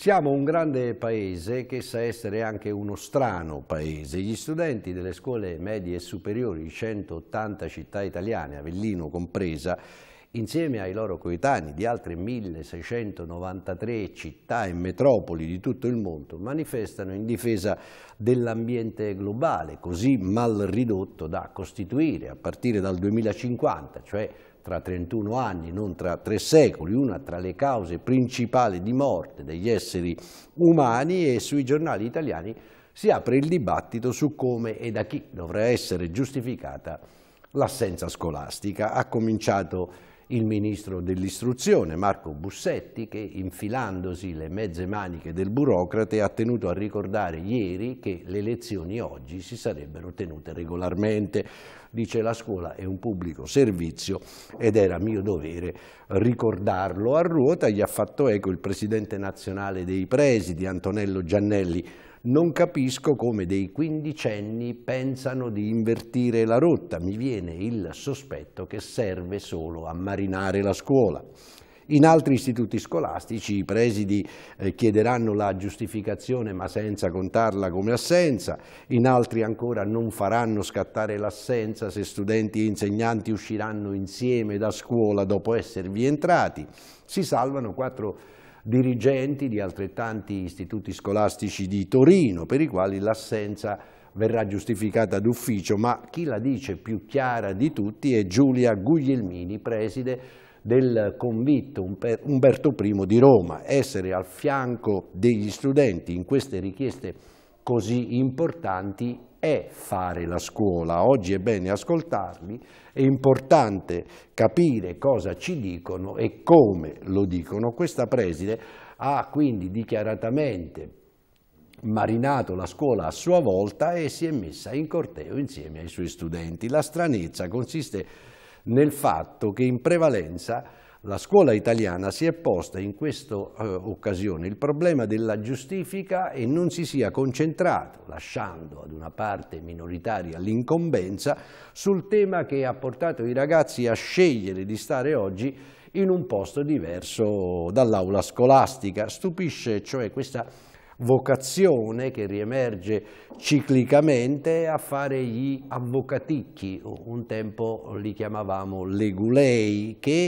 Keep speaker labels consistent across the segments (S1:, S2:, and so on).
S1: Siamo un grande paese che sa essere anche uno strano paese. Gli studenti delle scuole medie e superiori di 180 città italiane, Avellino compresa, insieme ai loro coetanei di altre 1693 città e metropoli di tutto il mondo, manifestano in difesa dell'ambiente globale, così mal ridotto da costituire a partire dal 2050, cioè tra 31 anni, non tra tre secoli, una tra le cause principali di morte degli esseri umani e sui giornali italiani si apre il dibattito su come e da chi dovrà essere giustificata l'assenza scolastica. Ha cominciato il ministro dell'istruzione Marco Bussetti che infilandosi le mezze maniche del burocrate ha tenuto a ricordare ieri che le elezioni oggi si sarebbero tenute regolarmente dice la scuola è un pubblico servizio ed era mio dovere ricordarlo. A ruota gli ha fatto eco il presidente nazionale dei presidi, Antonello Giannelli, non capisco come dei quindicenni pensano di invertire la rotta, mi viene il sospetto che serve solo a marinare la scuola. In altri istituti scolastici i presidi eh, chiederanno la giustificazione ma senza contarla come assenza, in altri ancora non faranno scattare l'assenza se studenti e insegnanti usciranno insieme da scuola dopo esservi entrati. Si salvano quattro dirigenti di altrettanti istituti scolastici di Torino per i quali l'assenza verrà giustificata d'ufficio, ma chi la dice più chiara di tutti è Giulia Guglielmini, preside del convitto Umberto I di Roma, essere al fianco degli studenti in queste richieste così importanti è fare la scuola. Oggi è bene ascoltarli, è importante capire cosa ci dicono e come lo dicono. Questa preside ha quindi dichiaratamente marinato la scuola a sua volta e si è messa in corteo insieme ai suoi studenti. La stranezza consiste nel fatto che in prevalenza la scuola italiana si è posta in questa eh, occasione il problema della giustifica e non si sia concentrato, lasciando ad una parte minoritaria l'incombenza, sul tema che ha portato i ragazzi a scegliere di stare oggi in un posto diverso dall'aula scolastica. Stupisce cioè questa vocazione che riemerge ciclicamente a fare gli avvocaticchi, un tempo li chiamavamo legulei, che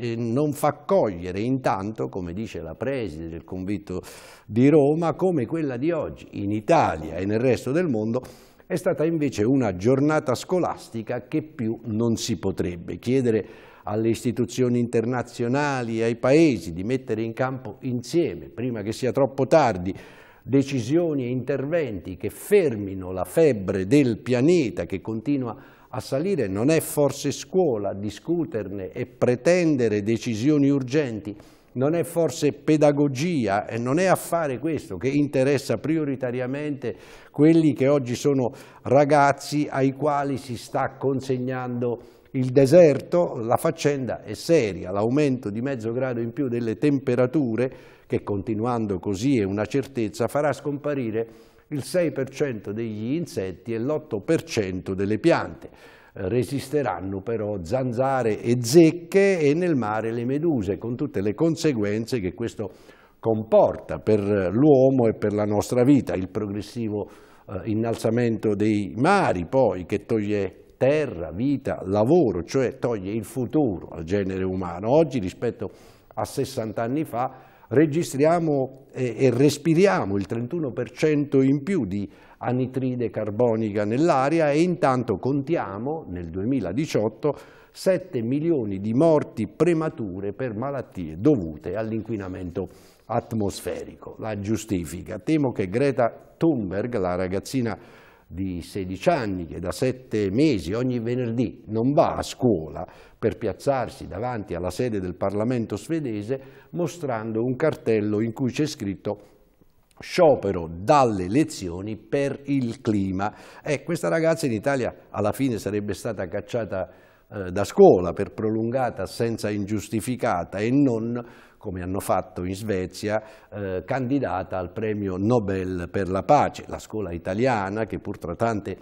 S1: eh, non fa cogliere intanto, come dice la preside del convitto di Roma, come quella di oggi in Italia e nel resto del mondo, è stata invece una giornata scolastica che più non si potrebbe chiedere alle istituzioni internazionali, ai paesi, di mettere in campo insieme, prima che sia troppo tardi, decisioni e interventi che fermino la febbre del pianeta che continua a salire, non è forse scuola discuterne e pretendere decisioni urgenti, non è forse pedagogia e non è affare questo che interessa prioritariamente quelli che oggi sono ragazzi ai quali si sta consegnando il deserto, la faccenda è seria, l'aumento di mezzo grado in più delle temperature, che continuando così è una certezza, farà scomparire il 6% degli insetti e l'8% delle piante. Resisteranno però zanzare e zecche e nel mare le meduse, con tutte le conseguenze che questo comporta per l'uomo e per la nostra vita, il progressivo eh, innalzamento dei mari poi che toglie terra, vita, lavoro, cioè toglie il futuro al genere umano. Oggi rispetto a 60 anni fa registriamo e, respiriamo il 31% in più di anitride carbonica nell'aria e intanto contiamo nel 2018 7 milioni di morti premature per malattie dovute all'inquinamento atmosferico. La giustifica. Temo che Greta Thunberg, la ragazzina di 16 anni che da 7 mesi ogni venerdì non va a scuola per piazzarsi davanti alla sede del Parlamento svedese mostrando un cartello in cui c'è scritto sciopero dalle lezioni per il clima. E questa ragazza in Italia alla fine sarebbe stata cacciata eh, da scuola per prolungata assenza ingiustificata e non come hanno fatto in Svezia, eh, candidata al premio Nobel per la pace, la scuola italiana che pur tra tante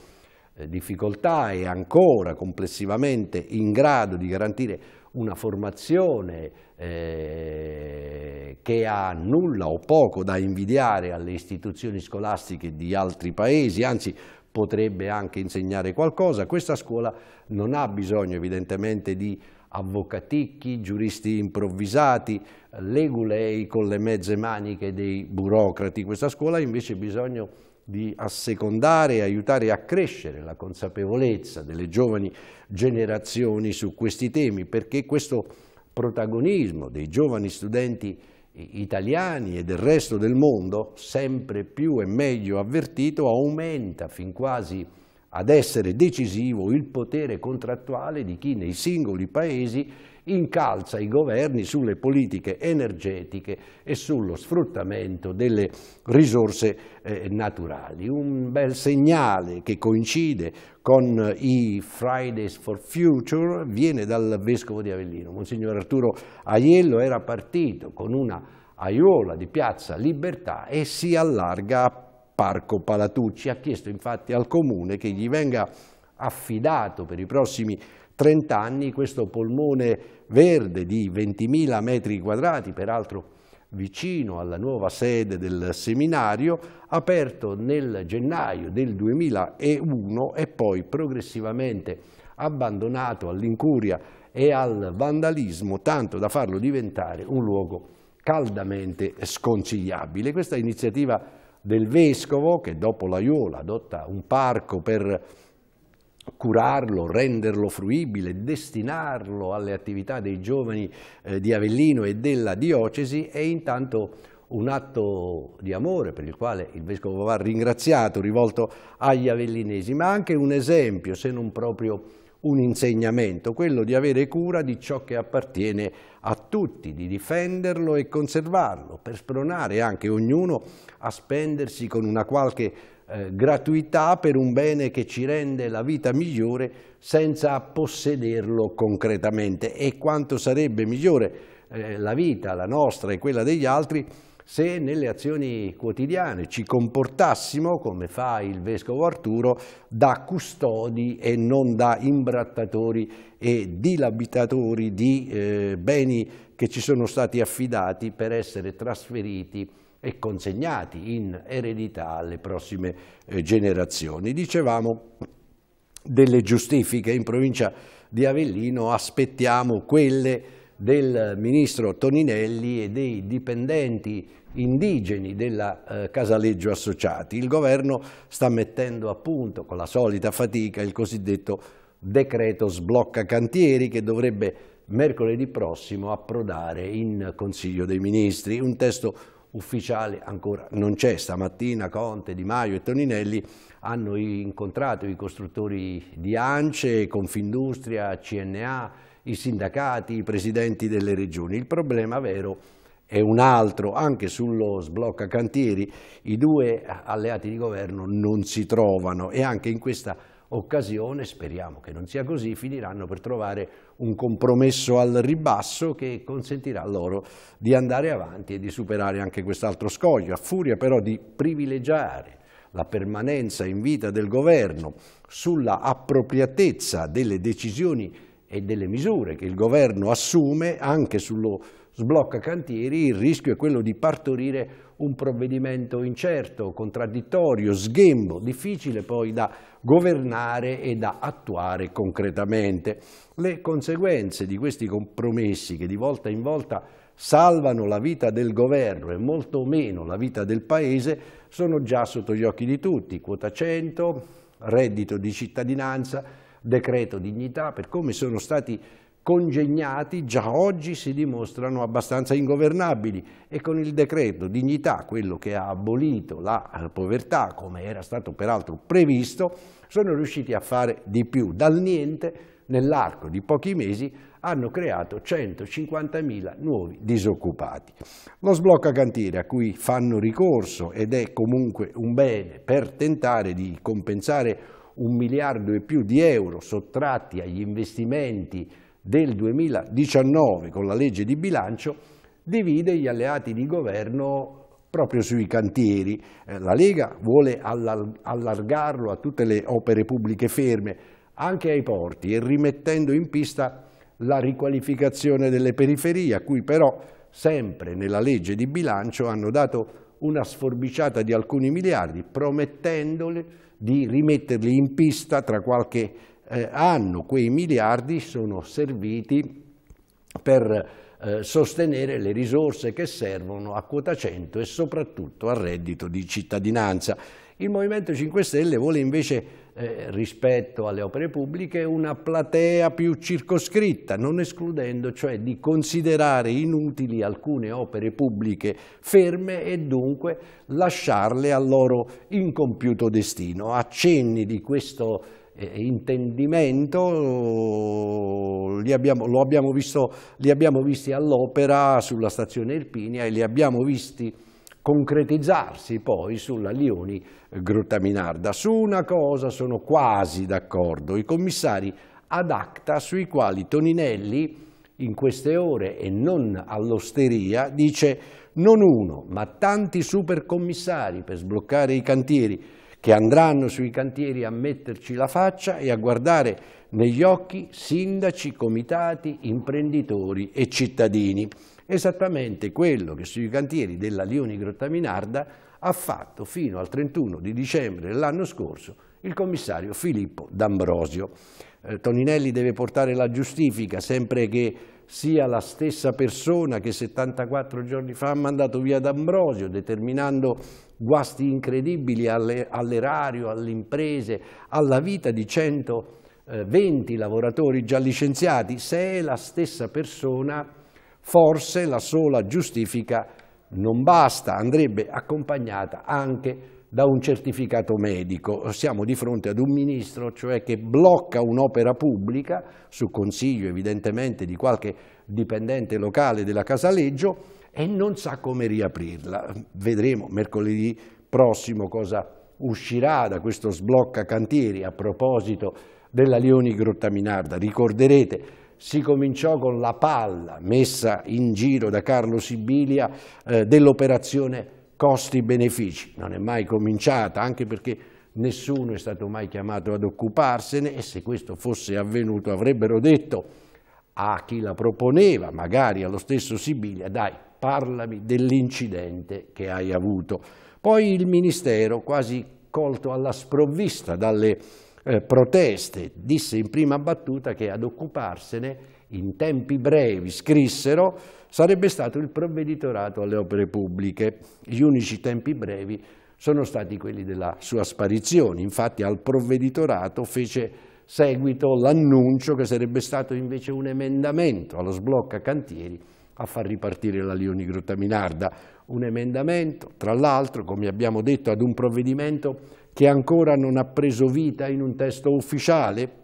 S1: eh, difficoltà è ancora complessivamente in grado di garantire una formazione eh, che ha nulla o poco da invidiare alle istituzioni scolastiche di altri paesi, anzi potrebbe anche insegnare qualcosa. Questa scuola non ha bisogno evidentemente di avvocaticchi, giuristi improvvisati, legulei con le mezze maniche dei burocrati. Questa scuola ha invece bisogno di assecondare e aiutare a crescere la consapevolezza delle giovani generazioni su questi temi, perché questo protagonismo dei giovani studenti italiani e del resto del mondo, sempre più e meglio avvertito, aumenta fin quasi ad essere decisivo il potere contrattuale di chi nei singoli paesi incalza i governi sulle politiche energetiche e sullo sfruttamento delle risorse eh, naturali. Un bel segnale che coincide con i Fridays for Future viene dal Vescovo di Avellino. Monsignor Arturo Aiello era partito con una aiuola di Piazza Libertà e si allarga a Parco Palatucci. Ha chiesto infatti al Comune che gli venga affidato per i prossimi 30 anni questo polmone verde di 20.000 metri quadrati, peraltro vicino alla nuova sede del seminario, aperto nel gennaio del 2001 e poi progressivamente abbandonato all'incuria e al vandalismo, tanto da farlo diventare un luogo caldamente sconsigliabile. Questa iniziativa del vescovo che dopo l'aiuola adotta un parco per curarlo, renderlo fruibile, destinarlo alle attività dei giovani eh, di Avellino e della diocesi e intanto un atto di amore per il quale il Vescovo va ringraziato, rivolto agli avellinesi, ma anche un esempio, se non proprio un insegnamento, quello di avere cura di ciò che appartiene a tutti, di difenderlo e conservarlo, per spronare anche ognuno a spendersi con una qualche eh, gratuità per un bene che ci rende la vita migliore senza possederlo concretamente. E quanto sarebbe migliore eh, la vita, la nostra e quella degli altri, se nelle azioni quotidiane ci comportassimo, come fa il Vescovo Arturo, da custodi e non da imbrattatori e dilabitatori di eh, beni che ci sono stati affidati per essere trasferiti e consegnati in eredità alle prossime eh, generazioni. Dicevamo delle giustifiche in provincia di Avellino aspettiamo quelle del ministro Toninelli e dei dipendenti indigeni della eh, Casaleggio Associati. Il governo sta mettendo a punto, con la solita fatica, il cosiddetto decreto sblocca cantieri che dovrebbe mercoledì prossimo approdare in Consiglio dei Ministri. Un testo ufficiale ancora non c'è. Stamattina Conte, Di Maio e Toninelli hanno incontrato i costruttori di ANCE, Confindustria, CNA, i sindacati, i presidenti delle regioni. Il problema vero è un altro, anche sullo sblocca cantieri i due alleati di governo non si trovano e anche in questa occasione, speriamo che non sia così, finiranno per trovare un compromesso al ribasso che consentirà loro di andare avanti e di superare anche quest'altro scoglio, a furia però di privilegiare la permanenza in vita del governo sulla appropriatezza delle decisioni e delle misure che il governo assume anche sullo sblocca cantieri, il rischio è quello di partorire un provvedimento incerto, contraddittorio, sghembo, difficile poi da governare e da attuare concretamente. Le conseguenze di questi compromessi che di volta in volta salvano la vita del governo e molto meno la vita del paese sono già sotto gli occhi di tutti, quota 100, reddito di cittadinanza, decreto dignità, per come sono stati congegnati, già oggi si dimostrano abbastanza ingovernabili e con il decreto dignità, quello che ha abolito la povertà, come era stato peraltro previsto, sono riusciti a fare di più. Dal niente, nell'arco di pochi mesi, hanno creato 150.000 nuovi disoccupati. Lo sblocca cantiere a cui fanno ricorso ed è comunque un bene per tentare di compensare un miliardo e più di euro sottratti agli investimenti del 2019 con la legge di bilancio, divide gli alleati di governo proprio sui cantieri. Eh, la Lega vuole allargarlo a tutte le opere pubbliche ferme, anche ai porti, e rimettendo in pista la riqualificazione delle periferie, a cui però sempre nella legge di bilancio hanno dato una sforbiciata di alcuni miliardi, promettendole di rimetterli in pista tra qualche eh, anno. Quei miliardi sono serviti per eh, sostenere le risorse che servono a quota 100 e soprattutto al reddito di cittadinanza. Il Movimento 5 Stelle vuole invece eh, rispetto alle opere pubbliche una platea più circoscritta, non escludendo cioè di considerare inutili alcune opere pubbliche ferme e dunque lasciarle al loro incompiuto destino. Accenni di questo eh, intendimento li abbiamo, abbiamo visto, li abbiamo visti all'opera sulla stazione Irpinia e li abbiamo visti concretizzarsi poi sulla Lioni-Grottaminarda. Eh, Su una cosa sono quasi d'accordo, i commissari ad acta sui quali Toninelli in queste ore e non all'osteria dice non uno ma tanti supercommissari per sbloccare i cantieri che andranno sui cantieri a metterci la faccia e a guardare negli occhi sindaci, comitati, imprenditori e cittadini esattamente quello che sui cantieri della Lioni Grottaminarda ha fatto fino al 31 di dicembre dell'anno scorso il commissario Filippo D'Ambrosio. Eh, Toninelli deve portare la giustifica sempre che sia la stessa persona che 74 giorni fa ha mandato via D'Ambrosio determinando guasti incredibili all'erario, alle imprese, alla vita di 120 lavoratori già licenziati, se è la stessa persona Forse la sola giustifica non basta, andrebbe accompagnata anche da un certificato medico. Siamo di fronte ad un ministro, cioè che blocca un'opera pubblica, su consiglio evidentemente di qualche dipendente locale della Casaleggio, e non sa come riaprirla. Vedremo mercoledì prossimo cosa uscirà da questo sblocca cantieri a proposito della Leoni Grottaminarda. Ricorderete si cominciò con la palla messa in giro da Carlo Sibilia eh, dell'operazione costi-benefici. Non è mai cominciata, anche perché nessuno è stato mai chiamato ad occuparsene e se questo fosse avvenuto avrebbero detto a chi la proponeva, magari allo stesso Sibilia, dai, parlami dell'incidente che hai avuto. Poi il Ministero, quasi colto alla sprovvista dalle eh, proteste, disse in prima battuta che ad occuparsene in tempi brevi, scrissero, sarebbe stato il provveditorato alle opere pubbliche. Gli unici tempi brevi sono stati quelli della sua sparizione, infatti al provveditorato fece seguito l'annuncio che sarebbe stato invece un emendamento allo sblocca cantieri a far ripartire la Lioni Grottaminarda, un emendamento tra l'altro, come abbiamo detto, ad un provvedimento che ancora non ha preso vita in un testo ufficiale?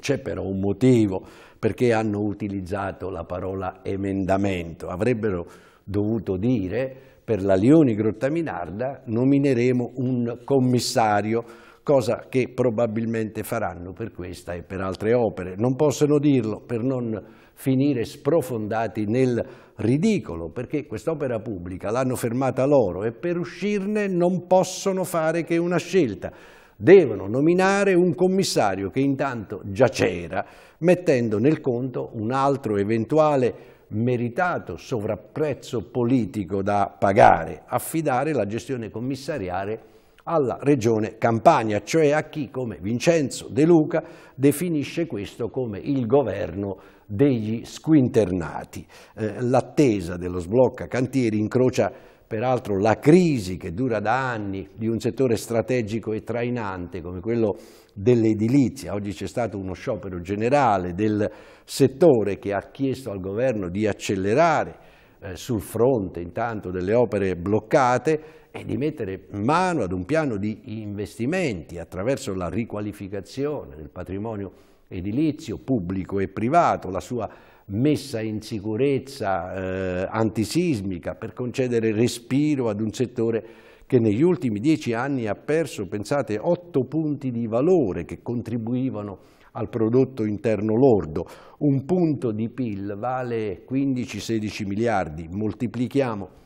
S1: C'è però un motivo perché hanno utilizzato la parola emendamento. Avrebbero dovuto dire per la Lioni-Grottaminarda nomineremo un commissario, cosa che probabilmente faranno per questa e per altre opere. Non possono dirlo per non finire sprofondati nel ridicolo perché quest'opera pubblica l'hanno fermata loro e per uscirne non possono fare che una scelta. Devono nominare un commissario che intanto già c'era, mettendo nel conto un altro eventuale meritato sovrapprezzo politico da pagare, affidare la gestione commissariale alla regione Campania, cioè a chi come Vincenzo De Luca definisce questo come il governo degli squinternati. Eh, l'attesa dello sblocca cantieri incrocia peraltro la crisi che dura da anni di un settore strategico e trainante come quello dell'edilizia. Oggi c'è stato uno sciopero generale del settore che ha chiesto al governo di accelerare eh, sul fronte intanto delle opere bloccate è di mettere mano ad un piano di investimenti attraverso la riqualificazione del patrimonio edilizio pubblico e privato, la sua messa in sicurezza eh, antisismica per concedere respiro ad un settore che negli ultimi dieci anni ha perso, pensate, otto punti di valore che contribuivano al prodotto interno lordo. Un punto di PIL vale 15-16 miliardi, moltiplichiamo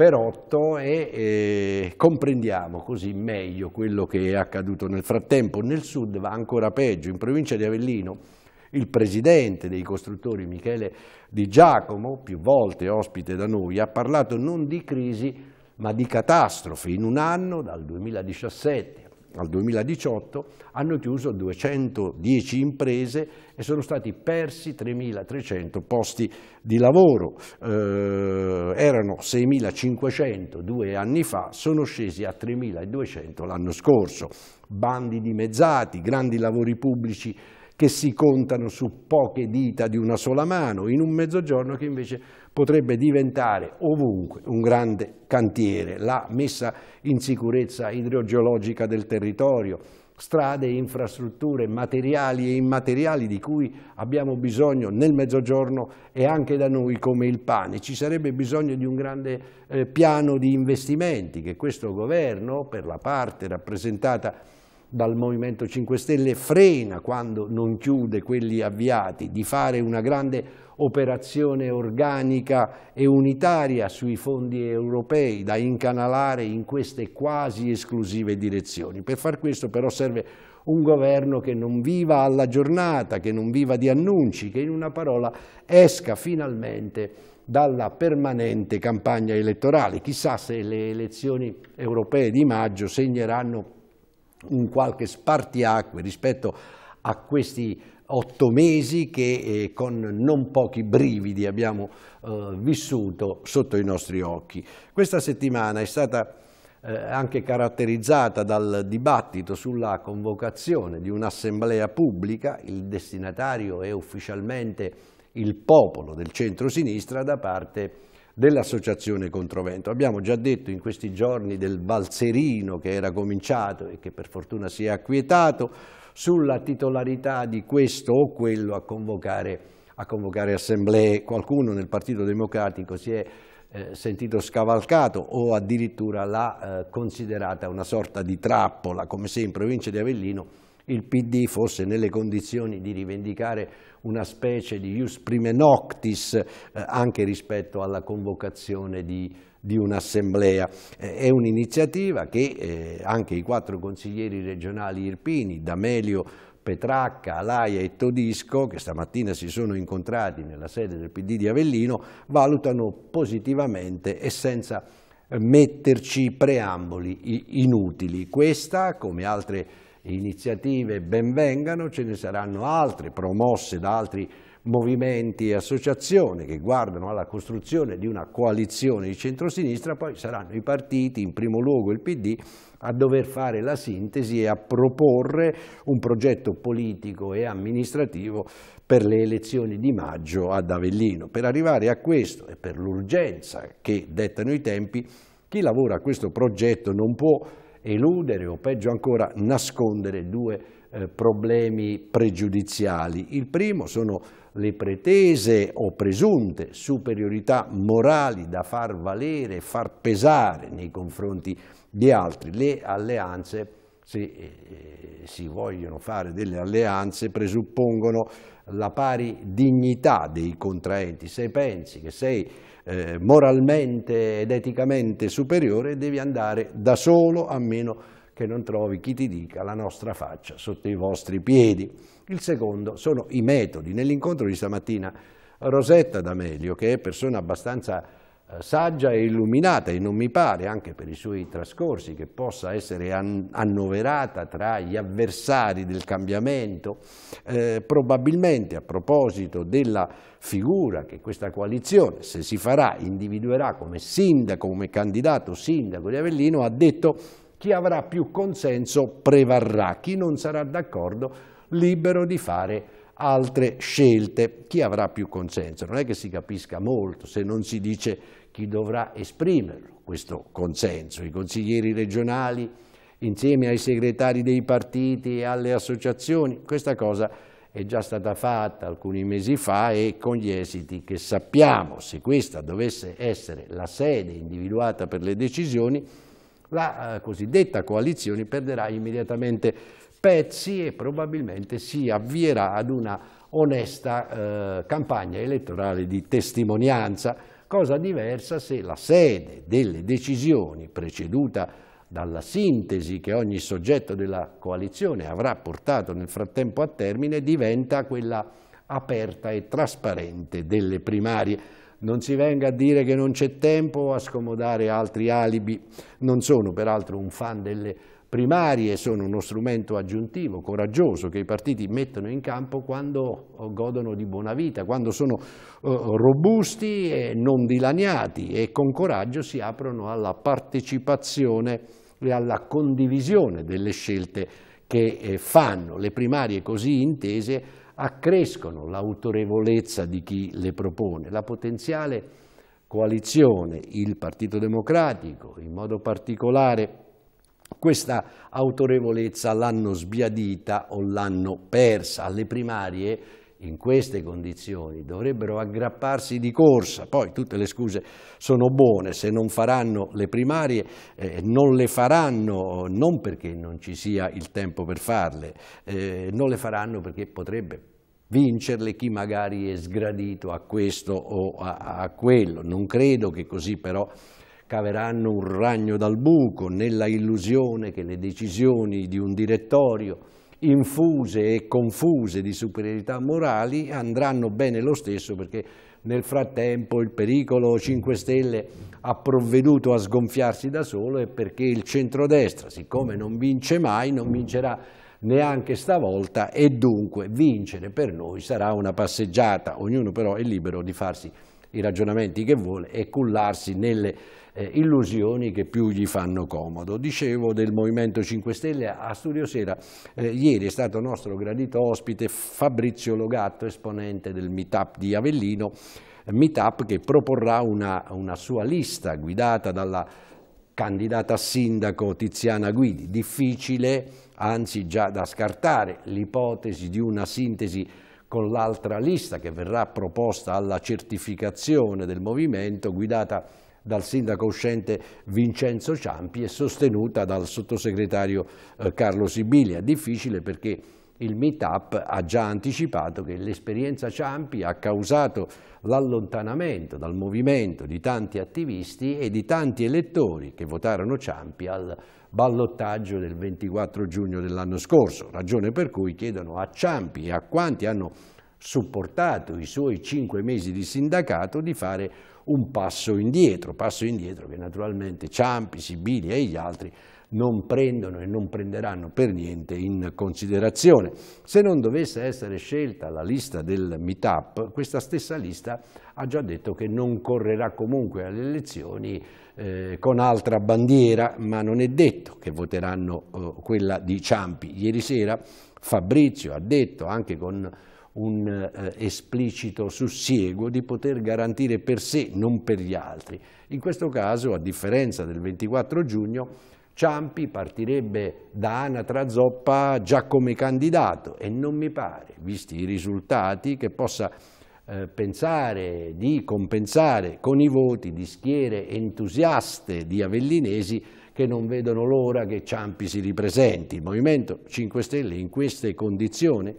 S1: per 8 e, e comprendiamo così meglio quello che è accaduto nel frattempo. Nel sud va ancora peggio, in provincia di Avellino il presidente dei costruttori Michele Di Giacomo, più volte ospite da noi, ha parlato non di crisi ma di catastrofe. In un anno, dal 2017 al 2018 hanno chiuso 210 imprese e sono stati persi 3.300 posti di lavoro, eh, erano 6.500 due anni fa, sono scesi a 3.200 l'anno scorso, bandi dimezzati, grandi lavori pubblici che si contano su poche dita di una sola mano, in un mezzogiorno che invece potrebbe diventare ovunque un grande cantiere, la messa in sicurezza idrogeologica del territorio, strade, infrastrutture, materiali e immateriali di cui abbiamo bisogno nel Mezzogiorno e anche da noi come il pane. Ci sarebbe bisogno di un grande eh, piano di investimenti che questo governo, per la parte rappresentata dal Movimento 5 Stelle frena quando non chiude quelli avviati di fare una grande operazione organica e unitaria sui fondi europei da incanalare in queste quasi esclusive direzioni. Per far questo però serve un governo che non viva alla giornata, che non viva di annunci, che in una parola esca finalmente dalla permanente campagna elettorale. Chissà se le elezioni europee di maggio segneranno un qualche spartiacque rispetto a questi otto mesi che eh, con non pochi brividi abbiamo eh, vissuto sotto i nostri occhi. Questa settimana è stata eh, anche caratterizzata dal dibattito sulla convocazione di un'assemblea pubblica, il destinatario è ufficialmente il popolo del centro-sinistra da parte dell'associazione Controvento. Abbiamo già detto in questi giorni del balzerino che era cominciato e che per fortuna si è acquietato sulla titolarità di questo o quello a convocare, a convocare assemblee. Qualcuno nel Partito Democratico si è eh, sentito scavalcato o addirittura l'ha eh, considerata una sorta di trappola, come se in provincia di Avellino il PD fosse nelle condizioni di rivendicare una specie di ius prime noctis eh, anche rispetto alla convocazione di, di un'assemblea. Eh, è un'iniziativa che eh, anche i quattro consiglieri regionali irpini, D'Amelio, Petracca, Alaia e Todisco, che stamattina si sono incontrati nella sede del PD di Avellino, valutano positivamente e senza eh, metterci preamboli inutili. Questa, come altre iniziative benvengano, ce ne saranno altre promosse da altri movimenti e associazioni che guardano alla costruzione di una coalizione di centrosinistra, poi saranno i partiti, in primo luogo il PD, a dover fare la sintesi e a proporre un progetto politico e amministrativo per le elezioni di maggio ad Avellino. Per arrivare a questo e per l'urgenza che dettano i tempi, chi lavora a questo progetto non può eludere o peggio ancora nascondere due eh, problemi pregiudiziali. Il primo sono le pretese o presunte superiorità morali da far valere, far pesare nei confronti di altri, le alleanze se eh, si vogliono fare delle alleanze presuppongono la pari dignità dei contraenti. Se pensi che sei eh, moralmente ed eticamente superiore devi andare da solo a meno che non trovi chi ti dica la nostra faccia sotto i vostri piedi. Il secondo sono i metodi. Nell'incontro di stamattina Rosetta D'Amelio, che è persona abbastanza saggia e illuminata e non mi pare, anche per i suoi trascorsi, che possa essere annoverata tra gli avversari del cambiamento, eh, probabilmente a proposito della figura che questa coalizione, se si farà, individuerà come sindaco, come candidato sindaco di Avellino, ha detto chi avrà più consenso prevarrà, chi non sarà d'accordo libero di fare altre scelte. Chi avrà più consenso? Non è che si capisca molto se non si dice chi dovrà esprimerlo, questo consenso, i consiglieri regionali insieme ai segretari dei partiti e alle associazioni, questa cosa è già stata fatta alcuni mesi fa e con gli esiti che sappiamo, se questa dovesse essere la sede individuata per le decisioni, la eh, cosiddetta coalizione perderà immediatamente pezzi e probabilmente si avvierà ad una onesta eh, campagna elettorale di testimonianza cosa diversa se la sede delle decisioni preceduta dalla sintesi che ogni soggetto della coalizione avrà portato nel frattempo a termine diventa quella aperta e trasparente delle primarie. Non si venga a dire che non c'è tempo o a scomodare altri alibi. Non sono peraltro un fan delle primarie sono uno strumento aggiuntivo, coraggioso, che i partiti mettono in campo quando oh, godono di buona vita, quando sono oh, robusti e non dilaniati e con coraggio si aprono alla partecipazione e alla condivisione delle scelte che eh, fanno. Le primarie così intese accrescono l'autorevolezza di chi le propone, la potenziale coalizione, il Partito Democratico in modo particolare questa autorevolezza l'hanno sbiadita o l'hanno persa alle primarie in queste condizioni dovrebbero aggrapparsi di corsa, poi tutte le scuse sono buone, se non faranno le primarie eh, non le faranno non perché non ci sia il tempo per farle, eh, non le faranno perché potrebbe vincerle chi magari è sgradito a questo o a, a quello, non credo che così però caveranno un ragno dal buco nella illusione che le decisioni di un direttorio infuse e confuse di superiorità morali andranno bene lo stesso perché nel frattempo il pericolo 5 Stelle ha provveduto a sgonfiarsi da solo e perché il centrodestra, siccome non vince mai, non vincerà neanche stavolta e dunque vincere per noi sarà una passeggiata, ognuno però è libero di farsi i ragionamenti che vuole e cullarsi nelle eh, illusioni che più gli fanno comodo. Dicevo del Movimento 5 Stelle, a Studio Sera eh, ieri è stato nostro gradito ospite Fabrizio Logatto, esponente del Meetup di Avellino, Meetup che proporrà una, una sua lista guidata dalla candidata a sindaco Tiziana Guidi. Difficile, anzi già da scartare, l'ipotesi di una sintesi con l'altra lista che verrà proposta alla certificazione del movimento guidata dal sindaco uscente Vincenzo Ciampi e sostenuta dal sottosegretario eh, Carlo Sibilia. Difficile perché il meetup ha già anticipato che l'esperienza Ciampi ha causato l'allontanamento dal movimento di tanti attivisti e di tanti elettori che votarono Ciampi al ballottaggio del 24 giugno dell'anno scorso, ragione per cui chiedono a Ciampi e a quanti hanno supportato i suoi cinque mesi di sindacato di fare un passo indietro, passo indietro che naturalmente Ciampi, Sibili e gli altri non prendono e non prenderanno per niente in considerazione. Se non dovesse essere scelta la lista del Meetup, questa stessa lista ha già detto che non correrà comunque alle elezioni eh, con altra bandiera, ma non è detto che voteranno eh, quella di Ciampi. Ieri sera Fabrizio ha detto anche con un eh, esplicito sussiego di poter garantire per sé, non per gli altri. In questo caso, a differenza del 24 giugno, Ciampi partirebbe da Anatra Zoppa già come candidato e non mi pare, visti i risultati, che possa eh, pensare di compensare con i voti di schiere entusiaste di avellinesi che non vedono l'ora che Ciampi si ripresenti. Il Movimento 5 Stelle in queste condizioni,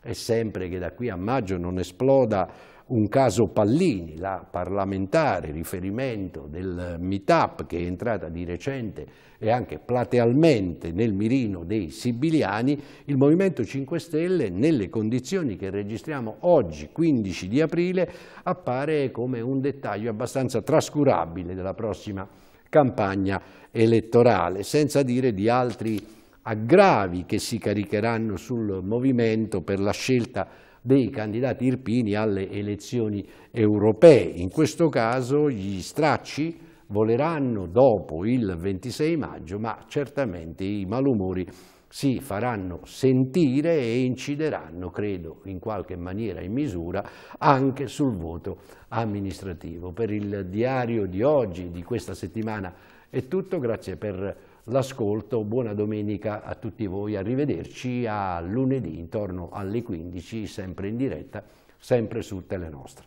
S1: e sempre che da qui a maggio non esploda un caso Pallini, la parlamentare riferimento del MITAP che è entrata di recente e anche platealmente nel mirino dei sibiliani, il Movimento 5 Stelle nelle condizioni che registriamo oggi, 15 di aprile, appare come un dettaglio abbastanza trascurabile della prossima campagna elettorale, senza dire di altri aggravi che si caricheranno sul movimento per la scelta dei candidati irpini alle elezioni europee. In questo caso gli stracci voleranno dopo il 26 maggio, ma certamente i malumori si faranno sentire e incideranno, credo, in qualche maniera in misura, anche sul voto amministrativo. Per il diario di oggi, di questa settimana, è tutto. Grazie per l'ascolto, buona domenica a tutti voi, arrivederci a lunedì intorno alle 15, sempre in diretta, sempre su Telenostra.